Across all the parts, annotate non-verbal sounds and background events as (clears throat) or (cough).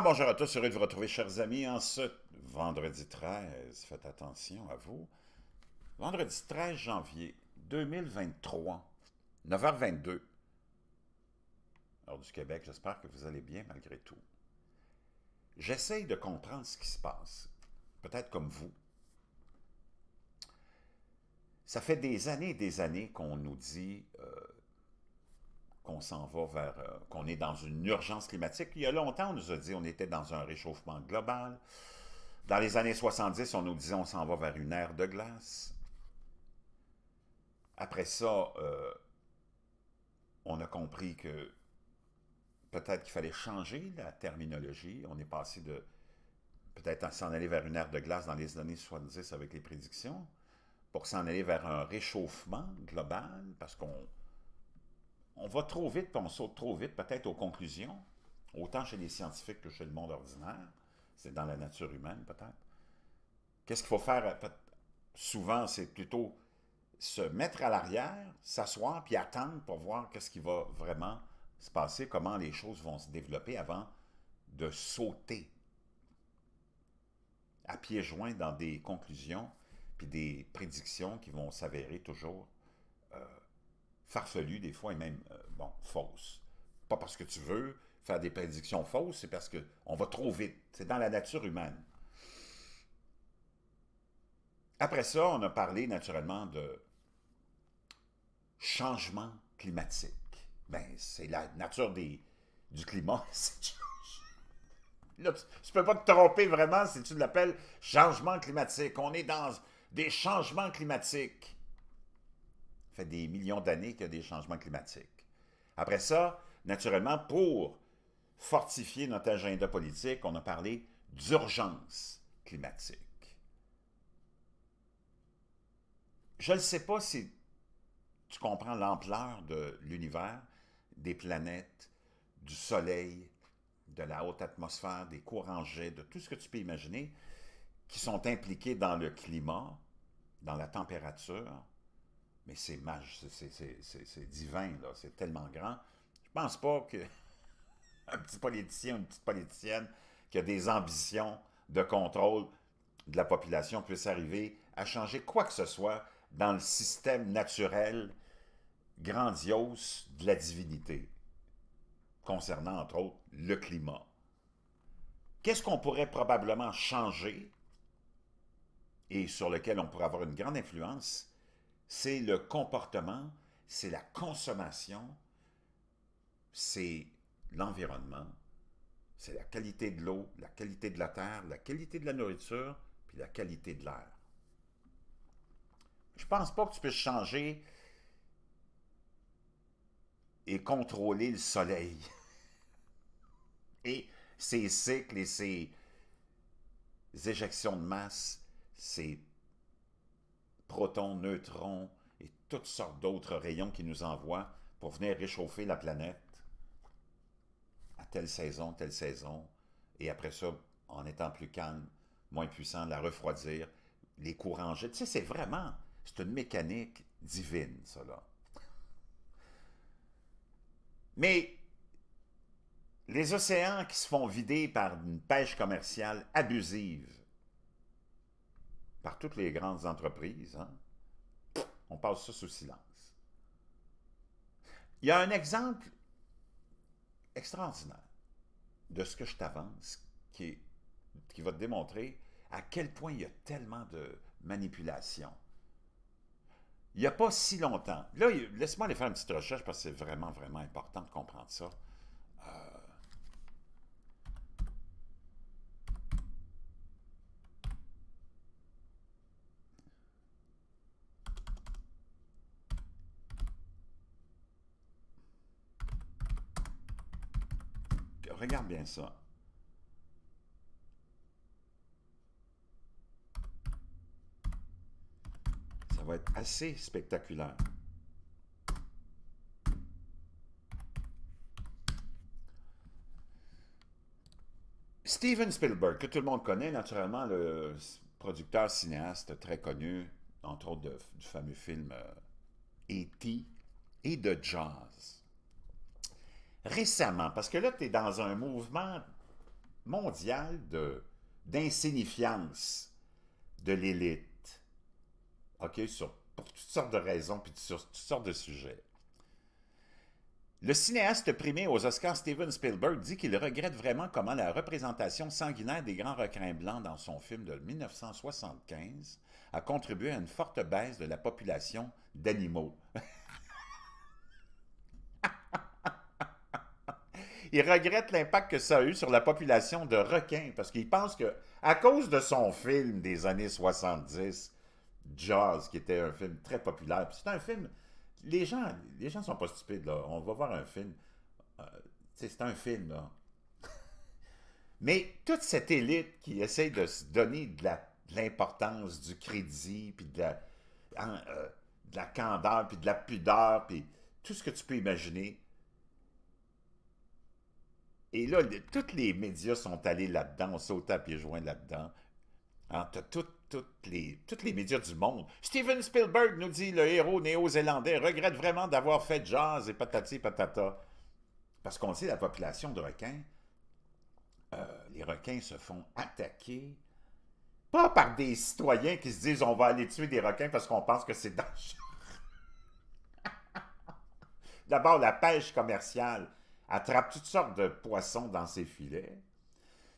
Ah, bonjour à tous, heureux de vous retrouver, chers amis, en ce vendredi 13. Faites attention à vous. Vendredi 13 janvier 2023, 9h22, heure du Québec. J'espère que vous allez bien malgré tout. J'essaye de comprendre ce qui se passe, peut-être comme vous. Ça fait des années et des années qu'on nous dit euh, qu'on s'en va vers, euh, qu'on est dans une urgence climatique. Il y a longtemps, on nous a dit on était dans un réchauffement global. Dans les années 70, on nous disait on s'en va vers une ère de glace. Après ça, euh, on a compris que peut-être qu'il fallait changer la terminologie. On est passé de peut-être s'en aller vers une ère de glace dans les années 70 avec les prédictions, pour s'en aller vers un réchauffement global, parce qu'on on va trop vite, puis on saute trop vite peut-être aux conclusions, autant chez les scientifiques que chez le monde ordinaire, c'est dans la nature humaine peut-être. Qu'est-ce qu'il faut faire euh, souvent, c'est plutôt se mettre à l'arrière, s'asseoir, puis attendre pour voir qu'est-ce qui va vraiment se passer, comment les choses vont se développer avant de sauter à pieds joints dans des conclusions puis des prédictions qui vont s'avérer toujours farfelu des fois et même, euh, bon, fausse. Pas parce que tu veux faire des prédictions fausses, c'est parce qu'on va trop vite. C'est dans la nature humaine. Après ça, on a parlé naturellement de changement climatique. Ben, c'est la nature des, du climat. (laughs) Là, tu, ne peux pas te tromper vraiment si tu l'appelles changement climatique. On est dans des changements climatiques fait des millions d'années qu'il y a des changements climatiques. Après ça, naturellement, pour fortifier notre agenda politique, on a parlé d'urgence climatique. Je ne sais pas si tu comprends l'ampleur de l'univers, des planètes, du soleil, de la haute atmosphère, des courants jets, de tout ce que tu peux imaginer, qui sont impliqués dans le climat, dans la température, mais c'est magique, c'est divin, là. C'est tellement grand. Je pense pas que (laughs) un petit politicien ou une petite politicienne qui a des ambitions de contrôle de la population puisse arriver à changer quoi que ce soit dans le système naturel grandiose de la divinité, concernant entre autres le climat. Qu'est-ce qu'on pourrait probablement changer et sur lequel on pourrait avoir une grande influence c'est le comportement, c'est la consommation, c'est l'environnement, c'est la qualité de l'eau, la qualité de la terre, la qualité de la nourriture, puis la qualité de l'air. Je pense pas que tu puisses changer et contrôler le soleil (laughs) et ses cycles et ses éjections de masse, ses protons, neutrons et toutes sortes d'autres rayons qui nous envoient pour venir réchauffer la planète à telle saison, telle saison, et après ça, en étant plus calme, moins puissant, la refroidir, les courants jettes. Tu sais, c'est vraiment, c'est une mécanique divine, cela. Mais les océans qui se font vider par une pêche commerciale abusive, par toutes les grandes entreprises, hein, on passe ça sous silence. Il y a un exemple extraordinaire de ce que je t'avance qui, qui va te démontrer à quel point il y a tellement de manipulation. Il n'y a pas si longtemps, là, laisse-moi aller faire une petite recherche parce que c'est vraiment, vraiment important de comprendre ça. ça. Ça va être assez spectaculaire. Steven Spielberg, que tout le monde connaît, naturellement, le producteur cinéaste très connu, entre autres du fameux film E.T. Euh, e et de jazz récemment, parce que là, tu es dans un mouvement mondial d'insignifiance de, l'élite, OK, pour toutes sortes de raisons, puis sur toutes sortes de sujets. Le cinéaste primé aux Oscars Steven Spielberg dit qu'il regrette vraiment comment la représentation sanguinaire des grands requins blancs dans son film de 1975 a contribué à une forte baisse de la population d'animaux. (laughs) il regrette l'impact que ça a eu sur la population de requins parce qu'il pense que à cause de son film des années 70, Jaws, qui était un film très populaire, c'est un film. Les gens, les gens sont pas stupides là. On va voir un film. Euh, c'est un film là. (laughs) Mais toute cette élite qui essaye de se donner de l'importance du crédit, puis de la, euh, de la candeur, puis de la pudeur, puis tout ce que tu peux imaginer, et là, tous les médias sont allés là-dedans, on saute à pieds joints là-dedans. Hein, t'as les, toutes les médias du monde. Steven Spielberg nous dit le héros néo-zélandais regrette vraiment d'avoir fait jazz et patati patata. Parce qu'on sait la population de requins, euh, les requins se font attaquer pas par des citoyens qui se disent on va aller tuer des requins parce qu'on pense que c'est dangereux. (laughs) D'abord, la pêche commerciale attrape toutes sortes de poissons dans ses filets.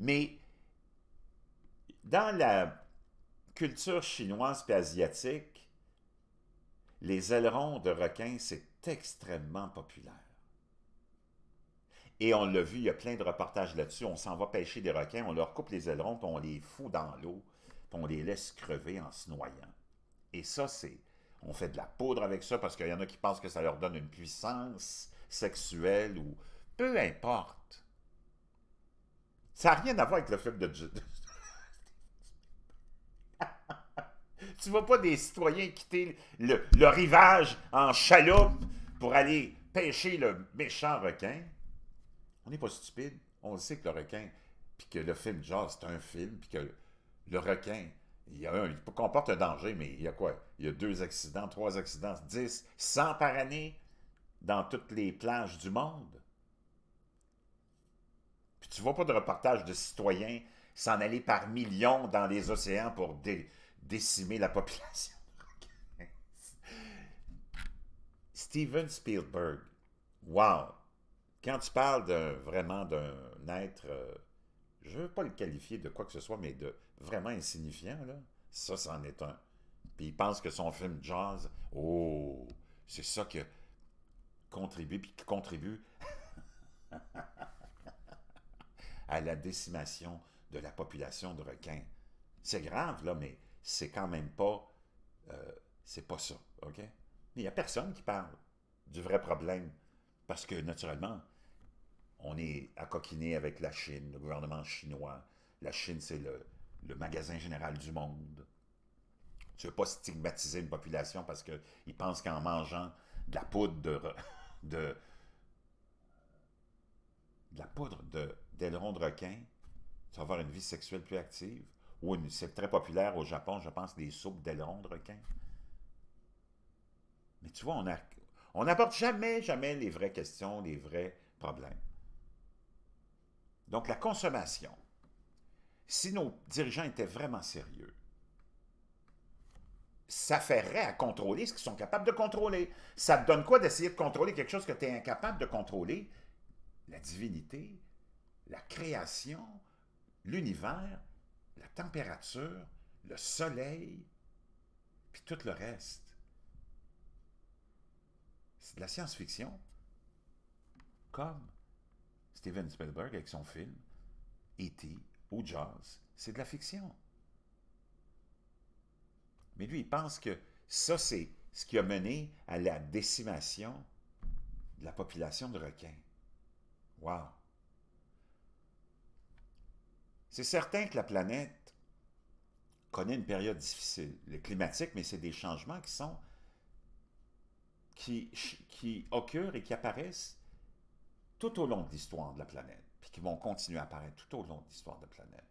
Mais dans la culture chinoise et asiatique, les ailerons de requins, c'est extrêmement populaire. Et on l'a vu, il y a plein de reportages là-dessus. On s'en va pêcher des requins, on leur coupe les ailerons, puis on les fout dans l'eau, puis on les laisse crever en se noyant. Et ça, c'est... On fait de la poudre avec ça parce qu'il y en a qui pensent que ça leur donne une puissance sexuelle ou peu importe. Ça n'a rien à voir avec le film de J. (laughs) tu vois pas des citoyens quitter le, rivage en chaloupe pour aller pêcher le méchant requin. On n'est pas stupide. On sait que le requin, puis que le film Jazz, c'est un film, puis que le requin, il, y a un, il comporte un danger, mais il y a quoi? Il y a deux accidents, trois accidents, dix, cent par année dans toutes les plages du monde. Tu tu vois pas de reportage de citoyens s'en aller par millions dans les océans pour décimer la population. (laughs) Steven Spielberg, wow! Quand tu parles vraiment d'un être, euh, je ne veux pas le qualifier de quoi que ce soit, mais de vraiment insignifiant, là, ça, c'en est un. Puis il pense que son film Jazz, oh, c'est ça qui contribue, puis qui contribue (laughs) à la décimation de la population de requins. C'est grave, là, mais c'est quand même pas... Euh, c'est pas ça, OK? Il n'y a personne qui parle du vrai problème, parce que, naturellement, on est à coquiner avec la Chine, le gouvernement chinois. La Chine, c'est le, magasin général du monde. Tu ne veux pas stigmatiser une population parce qu'ils pensent qu'en mangeant de la poudre de, de la poudre de d'ailerons de requin, tu vas avoir une vie sexuelle plus active. Ou c'est très populaire au Japon, je pense, des soupes d'ailerons de requin. Mais tu vois, on on n'apporte jamais, jamais les vraies questions, les vrais problèmes. Donc, la consommation. Si nos dirigeants étaient vraiment sérieux, ça ferait à contrôler ce qu'ils sont capables de contrôler. Ça te donne quoi d'essayer de contrôler quelque chose que tu es incapable de contrôler? La divinité, la création, l'univers, la température, le soleil, puis tout le reste. C'est de la science-fiction, comme Steven Spielberg avec son film E.T. ou Jazz, c'est de la fiction. Mais lui, il pense que ça, c'est ce qui a mené à la décimation de la population de requins. Wow! C'est certain que la planète connaît une période difficile, le climatique, mais c'est des changements qui sont qui, qui occurrent et qui apparaissent tout au long de l'histoire de la planète, puis qui vont continuer à apparaître tout au long de l'histoire de la planète.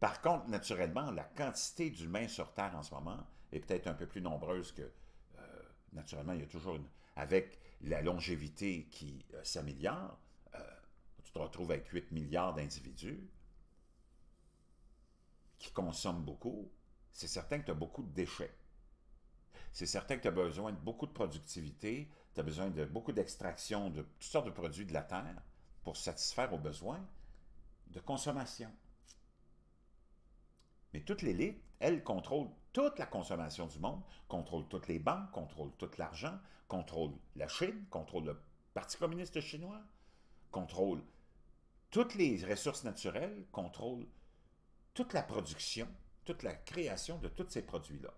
Par contre, naturellement, la quantité d'humains sur Terre en ce moment est peut-être un peu plus nombreuse que... Euh, naturellement, il y a toujours Avec la longévité qui euh, s'améliore, tu te retrouves avec 8 milliards d'individus qui consomment beaucoup, c'est certain que tu as beaucoup de déchets. C'est certain que tu as besoin de beaucoup de productivité, tu as besoin de beaucoup d'extraction de toutes sortes de produits de la terre pour satisfaire aux besoins de consommation. Mais toute l'élite, elle contrôle toute la consommation du monde, contrôle toutes les banques, contrôle tout l'argent, contrôle la Chine, contrôle le Parti communiste chinois, contrôle toutes les ressources naturelles contrôlent toute la production, toute la création de tous ces produits-là.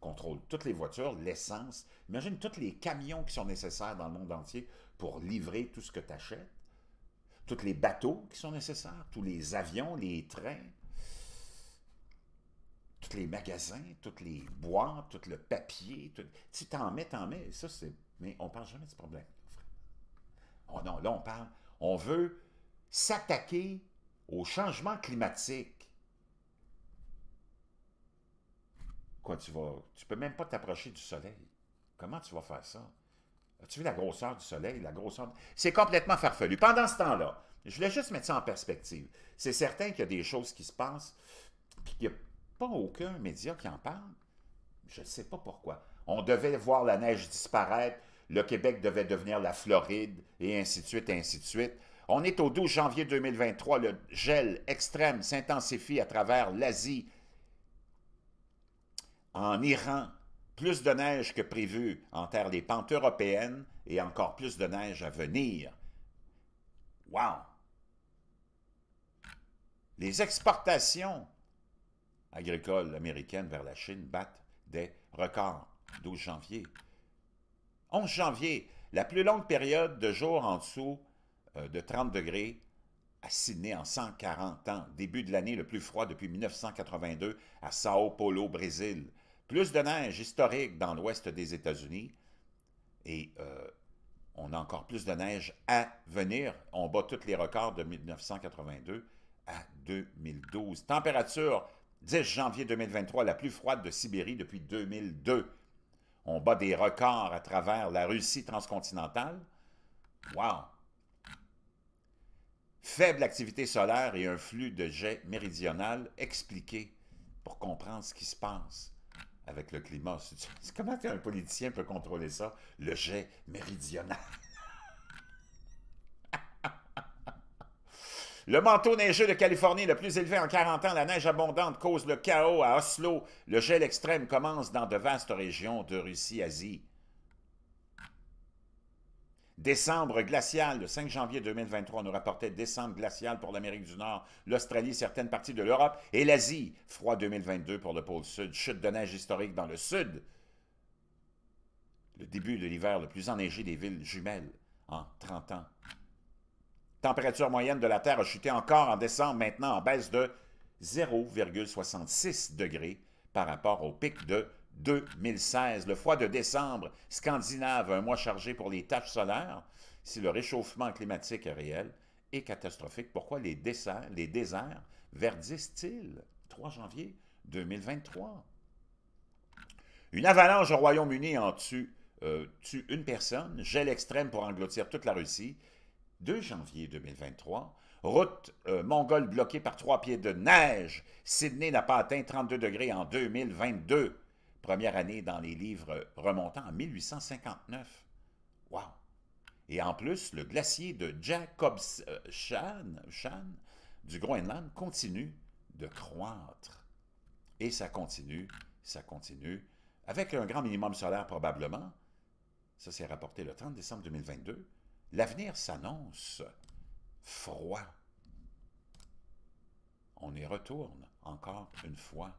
Contrôlent toutes les voitures, l'essence. Imagine tous les camions qui sont nécessaires dans le monde entier pour livrer tout ce que tu achètes. Tous les bateaux qui sont nécessaires, tous les avions, les trains, tous les magasins, toutes les boîtes, tout le papier. Tout... Si t'en mets, t'en mets. Ça, c'est... Mais on ne parle jamais de ce problème. Oh non, là, on parle... On veut s'attaquer au changement climatique. Quoi, tu vas... Tu peux même pas t'approcher du soleil. Comment tu vas faire ça? As-tu vu la grosseur du soleil, la grosseur... C'est complètement farfelu. Pendant ce temps-là, je voulais juste mettre ça en perspective. C'est certain qu'il y a des choses qui se passent, qu'il n'y a pas aucun média qui en parle. Je ne sais pas pourquoi. On devait voir la neige disparaître, le Québec devait devenir la Floride, et ainsi de suite, ainsi de suite. On est au 12 janvier 2023. Le gel extrême s'intensifie à travers l'Asie. En Iran, plus de neige que prévu en terre des pentes européennes et encore plus de neige à venir. Wow! Les exportations agricoles américaines vers la Chine battent des records. 12 janvier. 11 janvier, la plus longue période de jours en dessous euh, de 30 degrés à Sydney en 140 ans, début de l'année le plus froid depuis 1982 à Sao Paulo, Brésil. Plus de neige historique dans l'ouest des États-Unis et euh, on a encore plus de neige à venir. On bat tous les records de 1982 à 2012. Température 10 janvier 2023, la plus froide de Sibérie depuis 2002. On bat des records à travers la Russie transcontinentale. Wow! Faible activité solaire et un flux de jet méridional expliqué pour comprendre ce qui se passe avec le climat. (laughs) Comment un politicien peut contrôler ça? Le jet méridional. (laughs) Le manteau neigeux de Californie, le plus élevé en 40 ans, la neige abondante cause le chaos à Oslo. Le gel extrême commence dans de vastes régions de Russie, Asie Décembre glacial, le 5 janvier 2023, on nous rapportait décembre glacial pour l'Amérique du Nord, l'Australie, certaines parties de l'Europe et l'Asie. Froid 2022 pour le pôle sud, chute de neige historique dans le sud. Le début de l'hiver le plus enneigé des villes jumelles en 30 ans. Température moyenne de la Terre a chuté encore en décembre, maintenant en baisse de 0,66 degrés par rapport au pic de 2016. Le froid de décembre scandinave, un mois chargé pour les tâches solaires, si le réchauffement climatique est réel, est catastrophique. Pourquoi les déserts, les verdissent-ils 3 janvier 2023? Une avalanche au Royaume-Uni en tue, euh, une personne, gel extrême pour engloutir toute la Russie. 2 janvier 2023, route euh, mongole bloquée par trois pieds de neige. Sydney n'a pas atteint 32 degrés en 2022 première année dans les livres remontant en 1859. Wow! Et en plus, le glacier de shan du Groenland continue de croître. Et ça continue, ça continue, avec un grand minimum solaire probablement. Ça, s'est rapporté le 30 décembre 2022. L'avenir s'annonce froid. On y retourne encore une fois.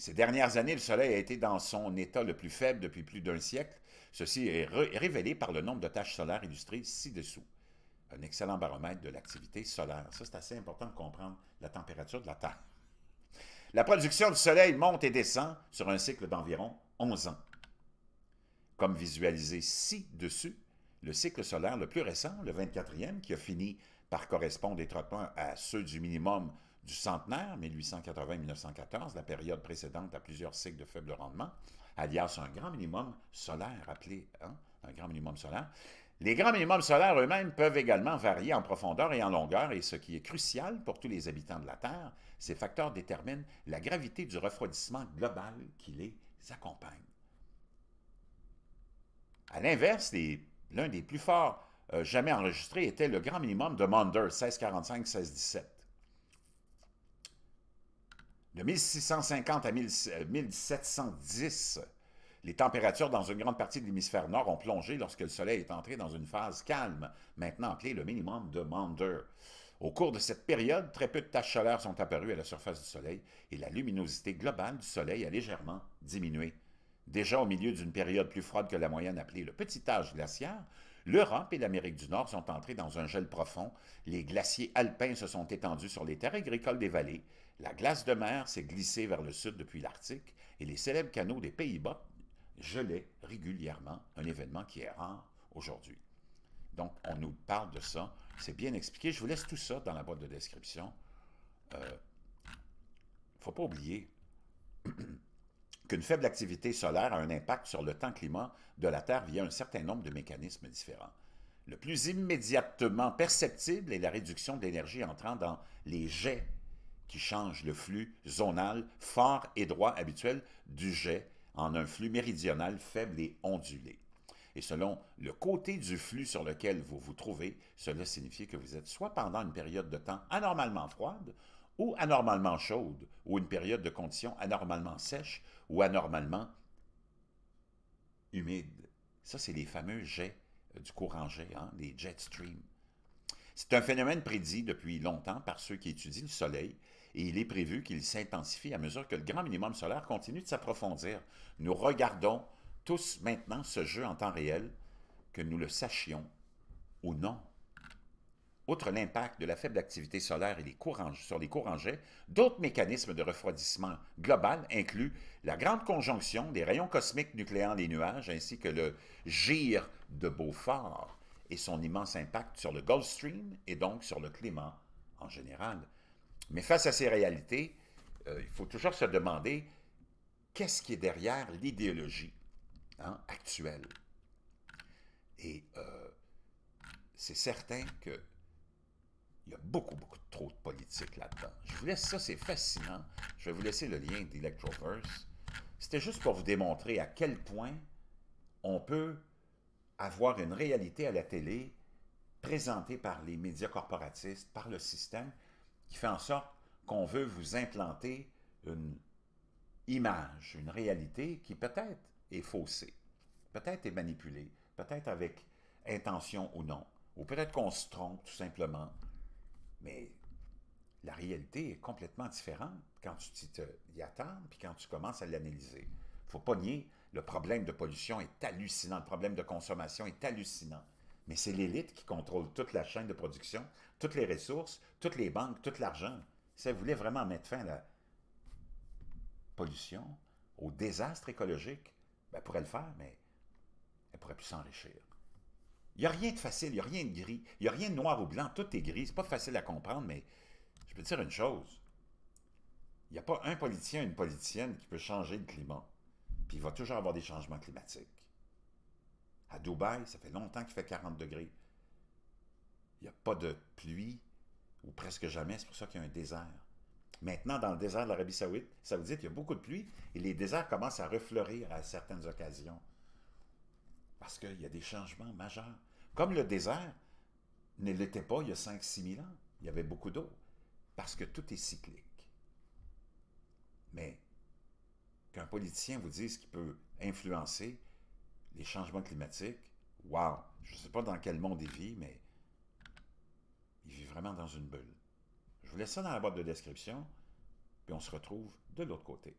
Ces dernières années, le Soleil a été dans son état le plus faible depuis plus d'un siècle. Ceci est révélé par le nombre de tâches solaires illustrées ci-dessous. Un excellent baromètre de l'activité solaire. Ça, c'est assez important de comprendre la température de la Terre. La production du Soleil monte et descend sur un cycle d'environ 11 ans. Comme visualisé ci-dessus, le cycle solaire le plus récent, le 24e, qui a fini par correspondre étroitement à ceux du minimum du centenaire, 1880-1914, la période précédente à plusieurs cycles de faible rendement, alias un grand minimum solaire appelé, hein, un grand minimum solaire. Les grands minimums solaires eux-mêmes peuvent également varier en profondeur et en longueur, et ce qui est crucial pour tous les habitants de la Terre, ces facteurs déterminent la gravité du refroidissement global qui les accompagne. À l'inverse, l'un des plus forts euh, jamais enregistrés était le grand minimum de Maunder, 1645-1617. De 1650 à 1710, euh, les températures dans une grande partie de l'hémisphère nord ont plongé lorsque le Soleil est entré dans une phase calme, maintenant appelée le minimum de Maunder. Au cours de cette période, très peu de taches solaires sont apparues à la surface du Soleil et la luminosité globale du Soleil a légèrement diminué. Déjà au milieu d'une période plus froide que la moyenne appelée le petit âge glaciaire, l'Europe et l'Amérique du Nord sont entrées dans un gel profond, les glaciers alpins se sont étendus sur les terres agricoles des vallées, la glace de mer s'est glissée vers le sud depuis l'Arctique et les célèbres canaux des Pays-Bas gelaient régulièrement, un événement qui est rare aujourd'hui. Donc, on nous parle de ça. C'est bien expliqué. Je vous laisse tout ça dans la boîte de description. Il euh, ne faut pas oublier (clears throat) qu'une faible activité solaire a un impact sur le temps climat de la Terre via un certain nombre de mécanismes différents. Le plus immédiatement perceptible est la réduction de l'énergie entrant dans les jets qui change le flux zonal fort et droit habituel du jet en un flux méridional faible et ondulé. Et selon le côté du flux sur lequel vous vous trouvez, cela signifie que vous êtes soit pendant une période de temps anormalement froide ou anormalement chaude, ou une période de conditions anormalement sèches ou anormalement humides. Ça, c'est les fameux jets euh, du courant jet, hein, les jet streams. C'est un phénomène prédit depuis longtemps par ceux qui étudient le Soleil et il est prévu qu'il s'intensifie à mesure que le grand minimum solaire continue de s'approfondir. Nous regardons tous maintenant ce jeu en temps réel, que nous le sachions ou non. Outre l'impact de la faible activité solaire et les courants, sur les courants jets, d'autres mécanismes de refroidissement global incluent la grande conjonction des rayons cosmiques nucléants des nuages ainsi que le gire de Beaufort et son immense impact sur le Gulf Stream et donc sur le climat en général. Mais face à ces réalités, euh, il faut toujours se demander qu'est-ce qui est derrière l'idéologie hein, actuelle. Et euh, c'est certain qu'il y a beaucoup, beaucoup trop de politique là-dedans. Je vous laisse ça, c'est fascinant. Je vais vous laisser le lien d'Electroverse. C'était juste pour vous démontrer à quel point on peut avoir une réalité à la télé présentée par les médias corporatistes, par le système, qui fait en sorte qu'on veut vous implanter une image, une réalité qui peut-être est faussée, peut-être est manipulée, peut-être avec intention ou non, ou peut-être qu'on se trompe tout simplement, mais la réalité est complètement différente quand tu y attends puis quand tu commences à l'analyser. Il ne faut pas nier, le problème de pollution est hallucinant, le problème de consommation est hallucinant. Mais c'est l'élite qui contrôle toute la chaîne de production, toutes les ressources, toutes les banques, tout l'argent. Si elle voulait vraiment mettre fin à la pollution, au désastre écologique, ben elle pourrait le faire, mais elle pourrait plus s'enrichir. Il n'y a rien de facile, il n'y a rien de gris, il n'y a rien de noir ou blanc, tout est gris, n'est pas facile à comprendre, mais je peux te dire une chose. Il n'y a pas un politicien, ou une politicienne qui peut changer le climat. Puis il va toujours avoir des changements climatiques. À Dubaï, ça fait longtemps qu'il fait 40 degrés. Il n'y a pas de pluie, ou presque jamais, c'est pour ça qu'il y a un désert. Maintenant, dans le désert de l'Arabie saoudite, dit il y a beaucoup de pluie, et les déserts commencent à refleurir à certaines occasions. Parce qu'il y a des changements majeurs. Comme le désert ne l'était pas il y a 5-6 000 ans. Il y avait beaucoup d'eau. Parce que tout est cyclique. Mais qu'un politicien vous dise qu'il peut influencer les changements climatiques, waouh, Je ne sais pas dans quel monde il vit, mais il vit vraiment dans une bulle. Je vous laisse ça dans la boîte de description, puis on se retrouve de l'autre côté.